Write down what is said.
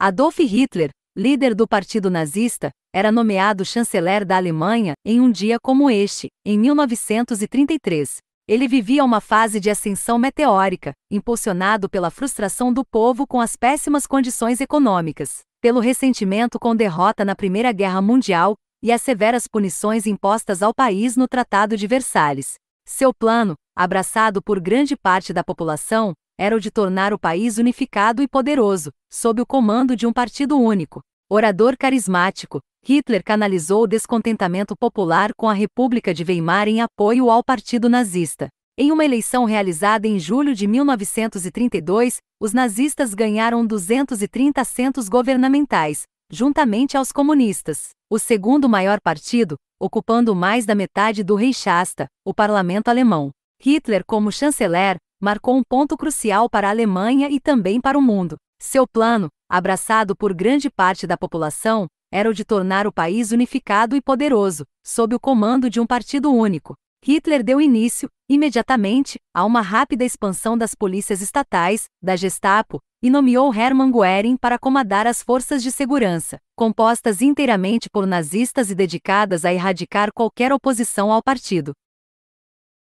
Adolf Hitler, líder do Partido Nazista, era nomeado chanceler da Alemanha em um dia como este, em 1933. Ele vivia uma fase de ascensão meteórica, impulsionado pela frustração do povo com as péssimas condições econômicas, pelo ressentimento com derrota na Primeira Guerra Mundial e as severas punições impostas ao país no Tratado de Versalhes. Seu plano, abraçado por grande parte da população, era o de tornar o país unificado e poderoso, sob o comando de um partido único. Orador carismático, Hitler canalizou o descontentamento popular com a República de Weimar em apoio ao partido nazista. Em uma eleição realizada em julho de 1932, os nazistas ganharam 230 assentos governamentais, juntamente aos comunistas, o segundo maior partido, ocupando mais da metade do Reichstag, o parlamento alemão. Hitler, como chanceler, marcou um ponto crucial para a Alemanha e também para o mundo. Seu plano, abraçado por grande parte da população, era o de tornar o país unificado e poderoso, sob o comando de um partido único. Hitler deu início, imediatamente, a uma rápida expansão das polícias estatais, da Gestapo, e nomeou Hermann Goering para comandar as forças de segurança, compostas inteiramente por nazistas e dedicadas a erradicar qualquer oposição ao partido.